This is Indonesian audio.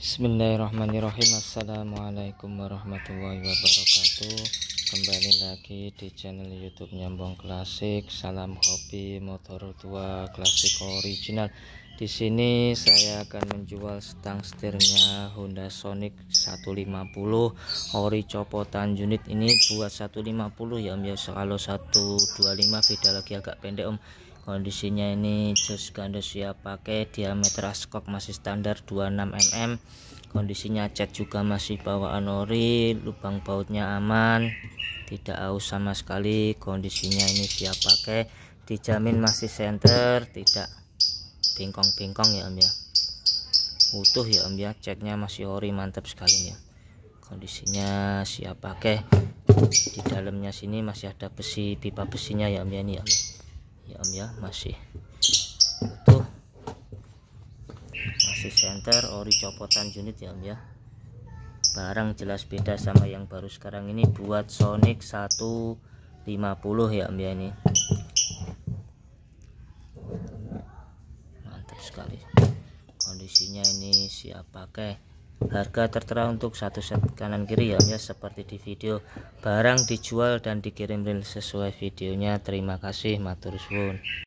Bismillahirrahmanirrahim Assalamualaikum warahmatullahi wabarakatuh Kembali lagi di channel youtube Nyambung Klasik Salam hobi motor tua klasik original Di sini saya akan menjual stang setirnya Honda Sonic 150 Ori copotan unit ini buat 150 ya om ya Kalau 125 beda lagi agak pendek om kondisinya ini jos ganda siap pakai diameter askok masih standar 26 mm kondisinya cat juga masih bawaan ori lubang bautnya aman tidak aus sama sekali kondisinya ini siap pakai dijamin masih center tidak bingkong-bingkong ya om ya utuh ya om ya catnya masih ori mantap sekali ya kondisinya siap pakai di dalamnya sini masih ada besi pipa besinya ya om ya ini ya om ya ya om ya masih utuh masih center ori copotan unit ya om ya barang jelas beda sama yang baru sekarang ini buat Sonic 150 ya om ya ini mantap sekali kondisinya ini siap pakai harga tertera untuk satu set kanan kiri ya, ya seperti di video barang dijual dan dikirim sesuai videonya terima kasih matur suwun